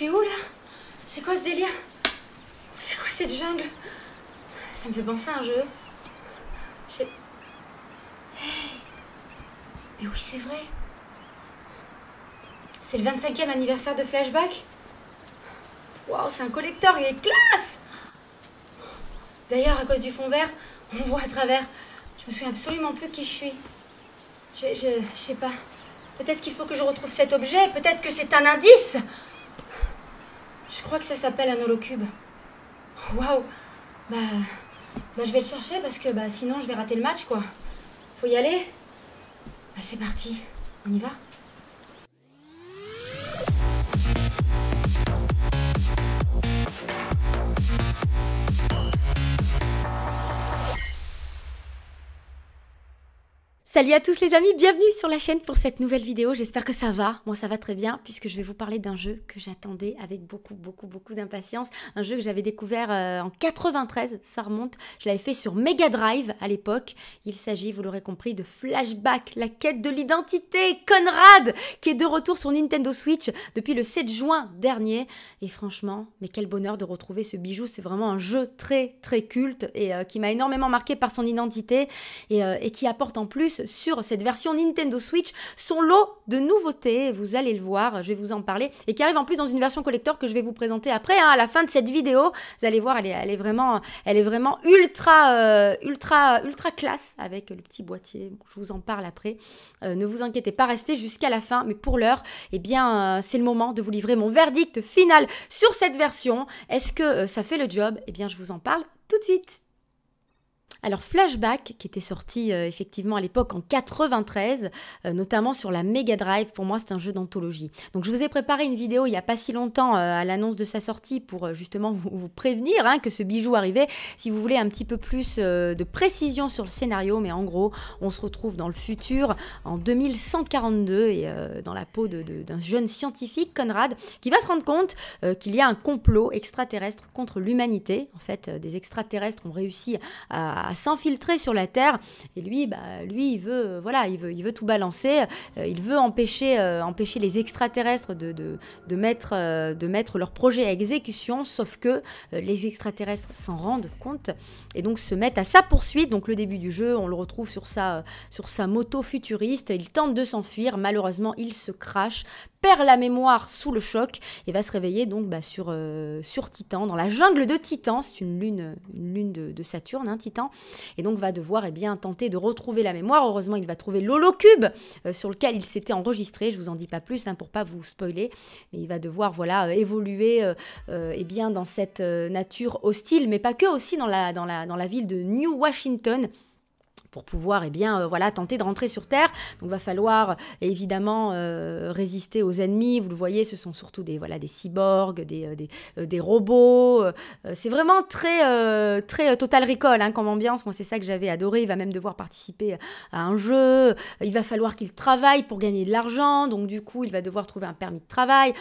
suis où là C'est quoi ce délire C'est quoi cette jungle Ça me fait penser à un jeu. J'ai... Hey Mais oui, c'est vrai. C'est le 25e anniversaire de Flashback Waouh, c'est un collector, il est classe D'ailleurs, à cause du fond vert, on voit à travers. Je me souviens absolument plus qui je suis. Je, je sais pas. Peut-être qu'il faut que je retrouve cet objet, peut-être que c'est un indice. Je crois que ça s'appelle un holocube. Waouh Bah... Bah je vais le chercher parce que bah sinon je vais rater le match quoi. Faut y aller Bah c'est parti. On y va Salut à tous les amis, bienvenue sur la chaîne pour cette nouvelle vidéo. J'espère que ça va. Moi, ça va très bien puisque je vais vous parler d'un jeu que j'attendais avec beaucoup, beaucoup, beaucoup d'impatience. Un jeu que j'avais découvert euh, en 93, ça remonte. Je l'avais fait sur Mega Drive à l'époque. Il s'agit, vous l'aurez compris, de Flashback, la quête de l'identité. Conrad, qui est de retour sur Nintendo Switch depuis le 7 juin dernier. Et franchement, mais quel bonheur de retrouver ce bijou. C'est vraiment un jeu très, très culte et euh, qui m'a énormément marqué par son identité et, euh, et qui apporte en plus sur cette version Nintendo Switch son lot de nouveautés, vous allez le voir, je vais vous en parler, et qui arrive en plus dans une version collector que je vais vous présenter après, hein, à la fin de cette vidéo. Vous allez voir, elle est, vraiment, elle est vraiment ultra, euh, ultra, ultra classe avec le petit boîtier. je vous en parle après. Euh, ne vous inquiétez pas, restez jusqu'à la fin, mais pour l'heure, eh bien, euh, c'est le moment de vous livrer mon verdict final sur cette version. Est-ce que ça fait le job Eh bien, je vous en parle tout de suite. Alors Flashback, qui était sorti euh, effectivement à l'époque en 93, euh, notamment sur la Mega Drive, pour moi c'est un jeu d'anthologie. Donc je vous ai préparé une vidéo il n'y a pas si longtemps euh, à l'annonce de sa sortie pour justement vous, prévenir hein, que ce bijou arrivait. Si vous voulez un petit peu plus de précision sur le scénario, mais en gros on se retrouve dans le futur en 2142 et dans la peau d'un jeune scientifique, Conrad, qui va se rendre compte qu'il y a un complot extraterrestre contre l'humanité. En fait, des extraterrestres ont réussi à à s'infiltrer sur la terre. Et lui, bah, lui, il veut, euh, voilà, il veut, il veut tout balancer. Euh, il veut empêcher, euh, empêcher les extraterrestres de, de, mettre, de mettre leur projet à exécution. Sauf que les extraterrestres s'en rendent compte et donc se mettent à sa poursuite. Donc le début du jeu, on le retrouve sur sa, sur sa moto futuriste. Il tente de s'enfuir. Malheureusement, il se crache perd la mémoire sous le choc et va se réveiller donc bah, sur, sur Titan, dans la jungle de Titan, c'est une lune, une lune de, Saturne, hein, Titan, et donc va devoir et eh bien, tenter de retrouver la mémoire. Heureusement, il va trouver l'holocube euh, sur lequel il s'était enregistré. Je vous en dis pas plus pour hein, pour pas vous spoiler, mais il va devoir voilà euh, évoluer euh, eh bien, dans cette nature hostile, mais pas que, aussi dans la, dans la ville de New Washington pour pouvoir eh bien, euh, voilà, tenter de rentrer sur Terre. Donc va falloir euh, évidemment euh, résister aux ennemis. Vous le voyez, ce sont surtout des, voilà, des cyborgs, des, des, robots. c'est vraiment très, très Total Recall hein, comme ambiance. Moi, c'est ça que j'avais adoré. Il va même devoir participer à un jeu. Il va falloir qu'il travaille pour gagner de l'argent. Donc du coup, il va devoir trouver un permis de travail.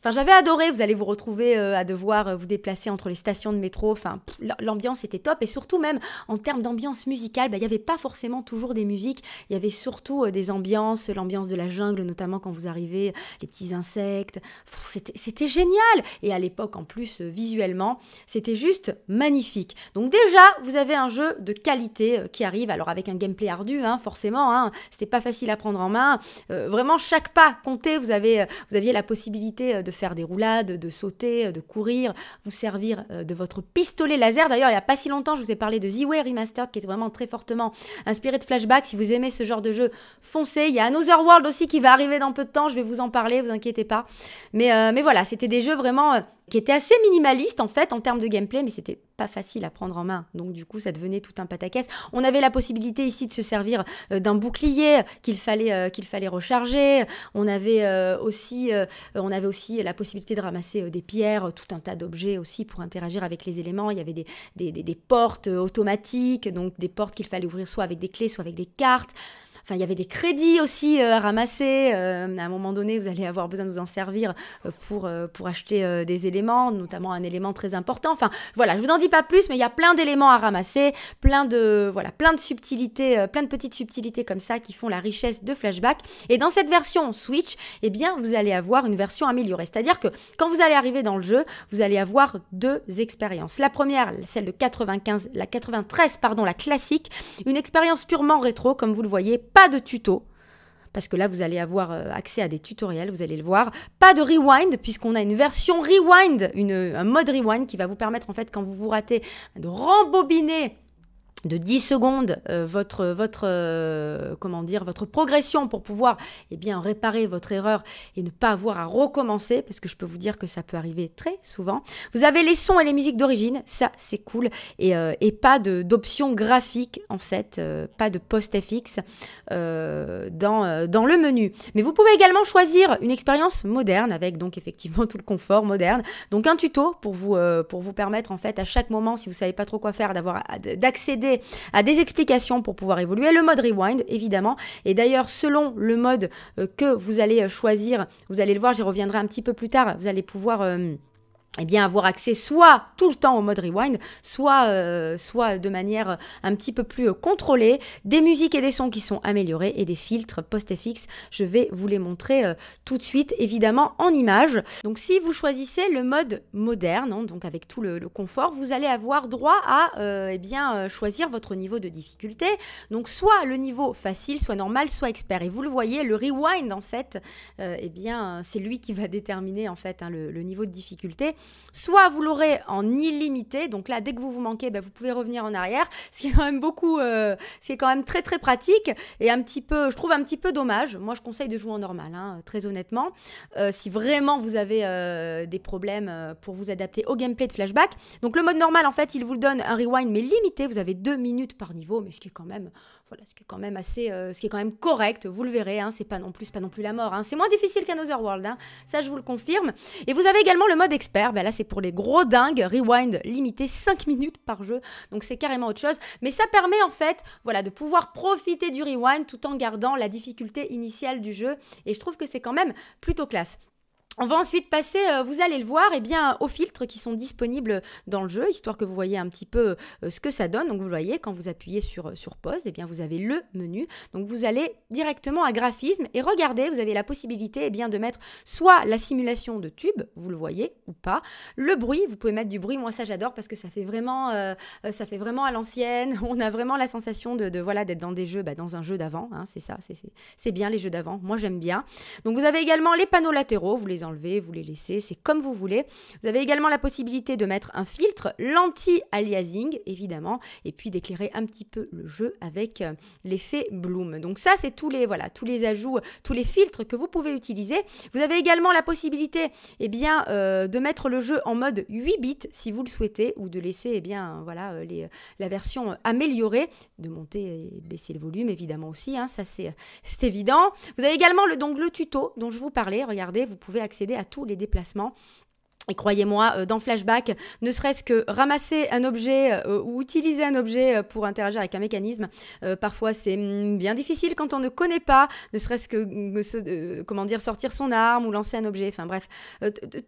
Enfin, j'avais adoré, vous allez vous retrouver euh, à devoir euh, vous déplacer entre les stations de métro, enfin, l'ambiance était top, et surtout même en termes d'ambiance musicale, bah, il n'y avait pas forcément toujours des musiques, il y avait surtout euh, des ambiances, l'ambiance de la jungle, notamment quand vous arrivez, les petits insectes, c'était génial Et à l'époque, en plus, visuellement, c'était juste magnifique. Donc déjà, vous avez un jeu de qualité qui arrive, alors avec un gameplay ardu, hein, forcément, hein, c'était pas facile à prendre en main, vraiment chaque pas comptait, vous, avez, vous aviez la possibilité de faire des roulades, de sauter, euh, de courir, vous servir euh, de votre pistolet laser. D'ailleurs, il n'y a pas si longtemps, je vous ai parlé de Z-Way Remastered qui est vraiment très fortement inspiré de Flashback. Si vous aimez ce genre de jeu, foncez. Il y a Another World aussi qui va arriver dans peu de temps, je vais vous en parler, vous inquiétez pas. Mais, euh, mais voilà, c'était des jeux vraiment qui était assez minimaliste en fait en termes de gameplay, mais c'était pas facile à prendre en main. Donc du coup, ça devenait tout un pataquès. On avait la possibilité ici de se servir euh, d'un bouclier qu'il fallait, euh, qu'il fallait recharger. On avait, euh, aussi, on avait aussi la possibilité de ramasser des pierres, tout un tas d'objets aussi pour interagir avec les éléments. Il y avait des portes automatiques, donc des portes qu'il fallait ouvrir soit avec des clés, soit avec des cartes. Enfin, il y avait des crédits aussi euh, à ramasser. Euh, à un moment donné, vous allez avoir besoin de vous en servir euh, pour, pour acheter des éléments, notamment un élément très important. Enfin, voilà, je vous en dis pas plus, mais il y a plein d'éléments à ramasser, plein de, voilà, plein de subtilités, plein de petites subtilités comme ça qui font la richesse de Flashback. Et dans cette version Switch, eh bien, vous allez avoir une version améliorée. C'est-à-dire que quand vous allez arriver dans le jeu, vous allez avoir deux expériences. La première, celle de 95, la 93, pardon, la classique, une expérience purement rétro, comme vous le voyez, pas de tuto, parce que là, vous allez avoir euh, accès à des tutoriels, vous allez le voir. Pas de rewind, puisqu'on a une version rewind, une, un mode rewind qui va vous permettre, en fait, quand vous vous ratez, de rembobiner de 10 secondes euh, votre, votre, euh, comment dire, votre progression pour pouvoir eh bien, réparer votre erreur et ne pas avoir à recommencer, parce que je peux vous dire que ça peut arriver très souvent. Vous avez les sons et les musiques d'origine, ça c'est cool, et, euh, pas d'options graphiques en fait, pas de post FX dans, dans le menu. Mais vous pouvez également choisir une expérience moderne avec donc effectivement tout le confort moderne, donc un tuto pour vous, pour vous permettre en fait à chaque moment, si vous ne savez pas trop quoi faire, d'accéder à des explications pour pouvoir évoluer. Le mode rewind, évidemment. Et d'ailleurs, selon le mode euh, que vous allez euh, choisir, vous allez le voir, j'y reviendrai un petit peu plus tard, vous allez pouvoir... Euh, eh bien avoir accès soit tout le temps au mode rewind, soit, euh, soit de manière un petit peu plus euh, contrôlée, des musiques et des sons qui sont améliorés et des filtres post-FX. Je vais vous les montrer euh, tout de suite, évidemment en image. Donc si vous choisissez le mode moderne, hein, donc avec tout le, confort, vous allez avoir droit à eh bien, choisir votre niveau de difficulté. Donc soit le niveau facile, soit normal, soit expert. Et vous le voyez, le rewind en fait, eh bien c'est lui qui va déterminer en fait hein, le niveau de difficulté. Soit vous l'aurez en illimité, donc là dès que vous vous manquez, ben, vous pouvez revenir en arrière, ce qui est quand même beaucoup, euh, quand même très très pratique et un petit peu, je trouve un petit peu dommage. Moi je conseille de jouer en normal, hein, très honnêtement. Euh, si vraiment vous avez euh, des problèmes pour vous adapter au gameplay de flashback, donc le mode normal en fait il vous donne un rewind mais limité, vous avez deux minutes par niveau, mais ce qui est quand même, voilà, ce qui est quand même assez, ce qui est quand même correct. Vous le verrez, hein, c'est pas non plus, pas non plus la mort. Hein. C'est moins difficile qu'un Otherworld, hein. ça je vous le confirme. Et vous avez également le mode expert ben là c'est pour les gros dingues, rewind limité 5 minutes par jeu, donc c'est carrément autre chose, mais ça permet en fait voilà, de pouvoir profiter du rewind tout en gardant la difficulté initiale du jeu, et je trouve que c'est quand même plutôt classe. On va ensuite passer, euh, vous allez le voir, eh bien, aux filtres qui sont disponibles dans le jeu, histoire que vous voyez un petit peu euh, ce que ça donne. Donc vous voyez, quand vous appuyez sur, euh, sur pause, eh bien, vous avez le menu. Donc vous allez directement à graphisme et regardez, vous avez la possibilité eh bien, de mettre soit la simulation de tube, vous le voyez ou pas, le bruit, vous pouvez mettre du bruit, moi ça j'adore parce que ça fait vraiment, ça fait vraiment à l'ancienne, on a vraiment la sensation de, voilà d'être dans des jeux, bah, dans un jeu d'avant, hein. c'est ça, c'est bien les jeux d'avant, moi j'aime bien. Donc vous avez également les panneaux latéraux, vous les enlevez, vous les laissez, c'est comme vous voulez. Vous avez également la possibilité de mettre un filtre, l'anti-aliasing évidemment, et puis d'éclairer un petit peu le jeu avec euh, l'effet bloom. Donc ça c'est tous les voilà, tous les ajouts, tous les filtres que vous pouvez utiliser. Vous avez également la possibilité et eh bien, euh, de mettre le jeu en mode 8 bits si vous le souhaitez, ou de laisser et eh bien, voilà, euh, les, la version améliorée, de monter et baisser le volume évidemment aussi, hein, ça c'est évident. Vous avez également le, dongle tuto dont je vous parlais, regardez, vous pouvez accéder à tous les déplacements et croyez-moi, euh, dans Flashback, ne serait-ce que ramasser un objet euh, ou utiliser un objet euh, pour interagir avec un mécanisme, parfois c'est mm, bien difficile quand on ne connaît pas, ne serait-ce que mm, comment dire sortir son arme ou lancer un objet. Enfin bref,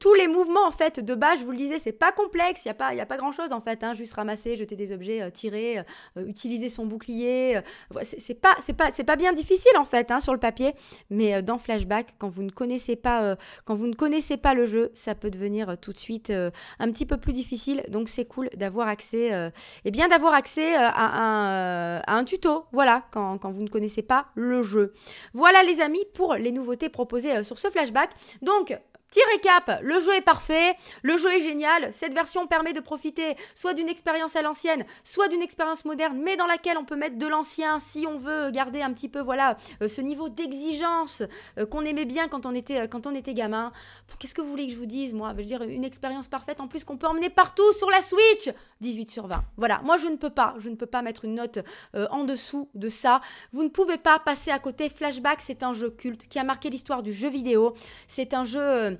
tous les mouvements en fait de base, je vous le disais, c'est pas complexe, il y a pas il y a pas grand-chose en fait, hein. juste ramasser, jeter des objets, tirer, utiliser son bouclier, c'est pas c'est pas c'est pas bien difficile en fait hein, sur le papier, mais dans Flashback, quand vous ne connaissez pas quand vous ne connaissez pas le jeu, ça peut devenir euh, tout de suite euh, un petit peu plus difficile. Donc c'est cool d'avoir accès, euh, et bien d'avoir accès à un, à, un, tuto, voilà, quand, quand, vous ne connaissez pas le jeu. Voilà les amis pour les nouveautés proposées sur ce flashback. Donc Petit récap, le jeu est parfait, le jeu est génial, cette version permet de profiter soit d'une expérience à l'ancienne, soit d'une expérience moderne, mais dans laquelle on peut mettre de l'ancien si on veut garder un petit peu voilà euh, ce niveau d'exigence euh, qu'on aimait bien quand on était, euh, quand on était gamin. Qu'est-ce que vous voulez que je vous dise moi Je veux dire une expérience parfaite en plus qu'on peut emmener partout sur la Switch 18 sur 20. Voilà, moi je ne peux pas, je ne peux pas mettre une note euh, en dessous de ça. Vous ne pouvez pas passer à côté. Flashback, c'est un jeu culte qui a marqué l'histoire du jeu vidéo. C'est un jeu... Euh,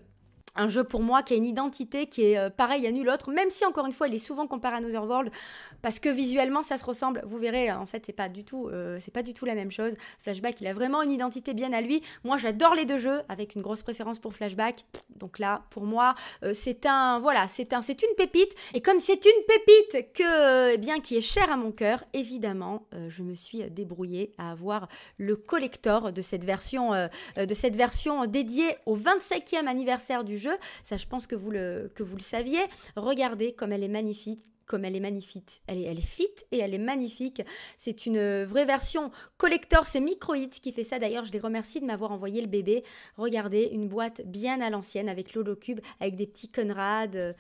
un jeu pour moi qui a une identité qui est pareil euh, pareille à nul autre, même si encore une fois il est souvent comparé à Another World parce que visuellement ça se ressemble. Vous verrez, en fait c'est pas du tout, euh, c'est pas du tout la même chose. Flashback, il a vraiment une identité bien à lui. Moi j'adore les deux jeux avec une grosse préférence pour Flashback. Donc là pour moi euh, c'est un, voilà, c'est un, c'est une pépite. Et comme c'est une pépite que, eh bien qui est chère à mon cœur, évidemment je me suis débrouillée à avoir le collector de cette version, de cette version dédiée au 25e anniversaire du jeu ça, je pense que vous le, que vous le saviez. Regardez comme elle est magnifique comme elle est magnifique. Elle est, elle est fit et elle est magnifique. C'est une vraie version collector, c'est Microhit qui fait ça. D'ailleurs, je les remercie de m'avoir envoyé le bébé. Regardez, une boîte bien à l'ancienne avec l'holocube, avec des petits Conrad. Euh,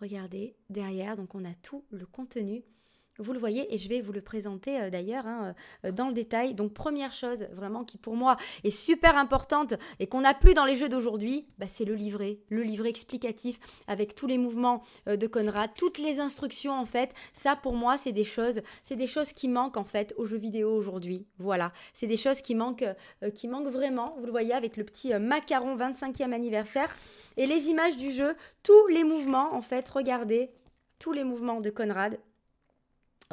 regardez derrière, donc on a tout le contenu. Vous le voyez et je vais vous le présenter euh, d'ailleurs hein, euh, dans le détail. Donc première chose vraiment qui pour moi est super importante et qu'on n'a plus dans les jeux d'aujourd'hui, bah, c'est le livret, le livret explicatif avec tous les mouvements euh, de Conrad, toutes les instructions en fait. Ça pour moi c'est des choses, c'est des choses qui manquent en fait aux jeux vidéo aujourd'hui. Voilà, c'est des choses qui manquent, qui manquent vraiment. Vous le voyez avec le petit macaron 25e anniversaire et les images du jeu, tous les mouvements en fait. Regardez tous les mouvements de Conrad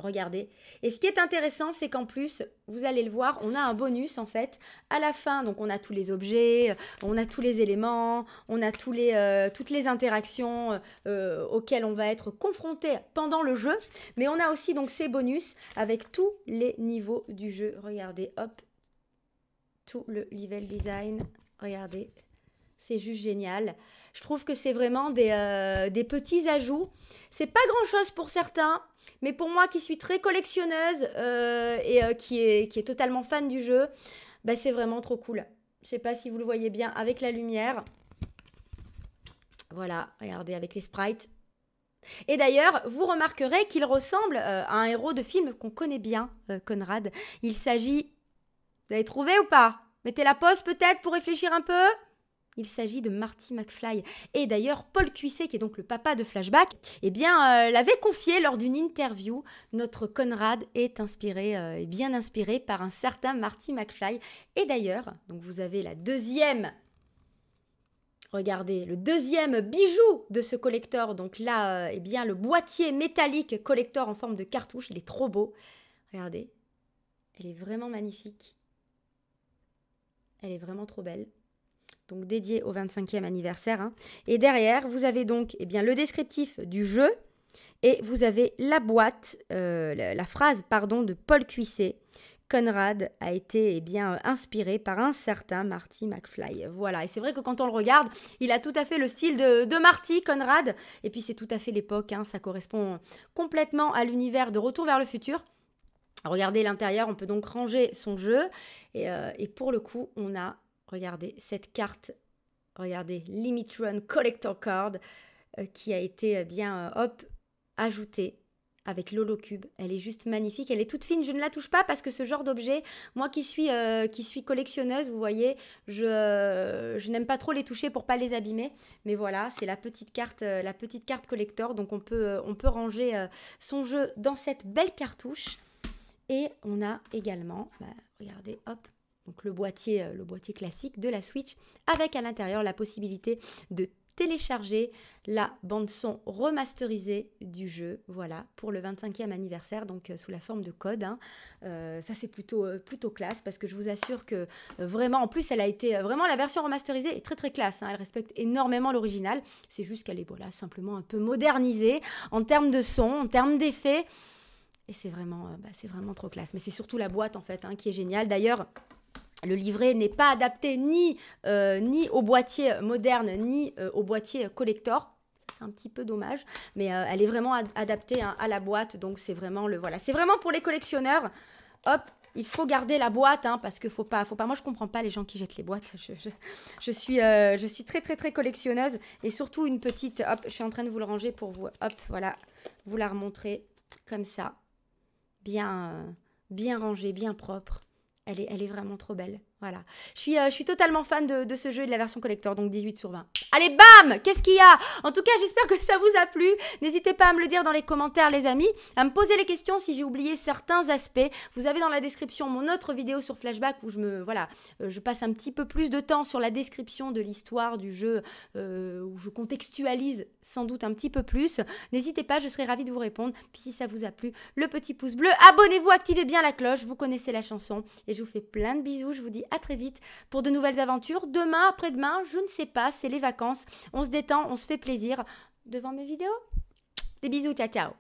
Regardez. Et ce qui est intéressant, c'est qu'en plus, vous allez le voir, on a un bonus en fait. À la fin, donc on a tous les objets, euh, on a tous les éléments, on a tous les, euh, toutes les interactions euh, auxquelles on va être confronté pendant le jeu. Mais on a aussi donc ces bonus avec tous les niveaux du jeu. Regardez, hop, tout le level design. Regardez, c'est juste génial. Je trouve que c'est vraiment des, euh, des, petits ajouts. C'est pas grand chose pour certains, mais pour moi qui suis très collectionneuse euh, et euh, qui, est, qui est totalement fan du jeu, bah, c'est vraiment trop cool. Je sais pas si vous le voyez bien avec la lumière. Voilà, regardez avec les sprites. Et d'ailleurs, vous remarquerez qu'il ressemble à un héros de film qu'on connaît bien, Conrad. Il s'agit. Vous l'avez trouvé ou pas Mettez la pause peut-être pour réfléchir un peu il s'agit de Marty McFly. Et d'ailleurs, Paul Cuisset, qui est donc le papa de Flashback, eh bien, euh, l'avait confié lors d'une interview. Notre Conrad est inspiré, euh, bien inspiré par un certain Marty McFly. Et d'ailleurs, donc vous avez la deuxième Regardez, le deuxième bijou de ce collector, donc là, euh, eh bien, le boîtier métallique collector en forme de cartouche, il est trop beau. Regardez, elle est vraiment magnifique. Elle est vraiment trop belle donc dédié au 25e anniversaire. Hein. Et derrière, vous avez donc eh bien, le descriptif du jeu et vous avez la boîte, euh, la, phrase pardon, de Paul Cuisset. Conrad a été eh bien, euh, inspiré par un certain Marty McFly. Voilà, et c'est vrai que quand on le regarde, il a tout à fait le style de, Marty, Conrad, et puis c'est tout à fait l'époque, hein. ça correspond complètement à l'univers de Retour vers le futur. Regardez l'intérieur, on peut donc ranger son jeu. et, euh, pour le coup, on a Regardez cette carte, regardez Limit Run Collector Card euh, qui a été euh, bien euh, hop ajoutée avec Cube. Elle est juste magnifique, elle est toute fine, je ne la touche pas parce que ce genre d'objet, moi qui suis, qui suis collectionneuse, vous voyez, je, je n'aime pas trop les toucher pour pas les abîmer. Mais voilà, c'est la petite carte la petite carte collector, donc on peut, on peut ranger son jeu dans cette belle cartouche. Et on a également, bah, regardez, hop, donc le boîtier, euh, le boîtier classique de la Switch, avec à l'intérieur la possibilité de télécharger la bande-son remasterisée du jeu, voilà, pour le 25e anniversaire, donc euh, sous la forme de code. Hein. Euh, ça, c'est plutôt, plutôt classe, parce que je vous assure que vraiment, en plus, elle a été, vraiment, la version remasterisée est très très classe, hein. elle respecte énormément l'original, c'est juste qu'elle est, voilà, simplement un peu modernisée en termes de son, en termes d'effet. et c'est vraiment, bah, c'est vraiment trop classe. Mais c'est surtout la boîte, en fait, hein, qui est géniale. D'ailleurs, le livret n'est pas adapté ni, euh, ni au boîtier moderne, ni euh, au boîtier collector. C'est un petit peu dommage, mais euh, elle est vraiment adaptée hein, à la boîte, donc c'est vraiment le voilà. C'est vraiment pour les collectionneurs. Hop, il faut garder la boîte, hein, parce que faut pas, faut pas. Moi, je comprends pas les gens qui jettent les boîtes. Je, suis, je suis très très très collectionneuse et surtout une petite. Hop, je suis en train de vous le ranger pour vous. Hop, voilà, vous la remontrer comme ça, bien, bien rangé, bien propre. Elle est, elle est vraiment trop belle. Voilà. Euh, je suis, totalement fan de, ce jeu et de la version collector, donc 18 sur 20. Allez, bam Qu'est-ce qu'il y a En tout cas, j'espère que ça vous a plu. N'hésitez pas à me le dire dans les commentaires, les amis, à me poser les questions si j'ai oublié certains aspects. Vous avez dans la description mon autre vidéo sur Flashback où je me, voilà, euh, je passe un petit peu plus de temps sur la description de l'histoire du jeu, euh, où je contextualise sans doute un petit peu plus. N'hésitez pas, je serai ravie de vous répondre. Puis si ça vous a plu, le petit pouce bleu, abonnez-vous, activez bien la cloche, vous connaissez la chanson. Et je vous fais plein de bisous, je vous dis à très vite pour de nouvelles aventures. Demain, après-demain, je ne sais pas, c'est les vacances. On se détend, on se fait plaisir devant mes vidéos. Des bisous, ciao ciao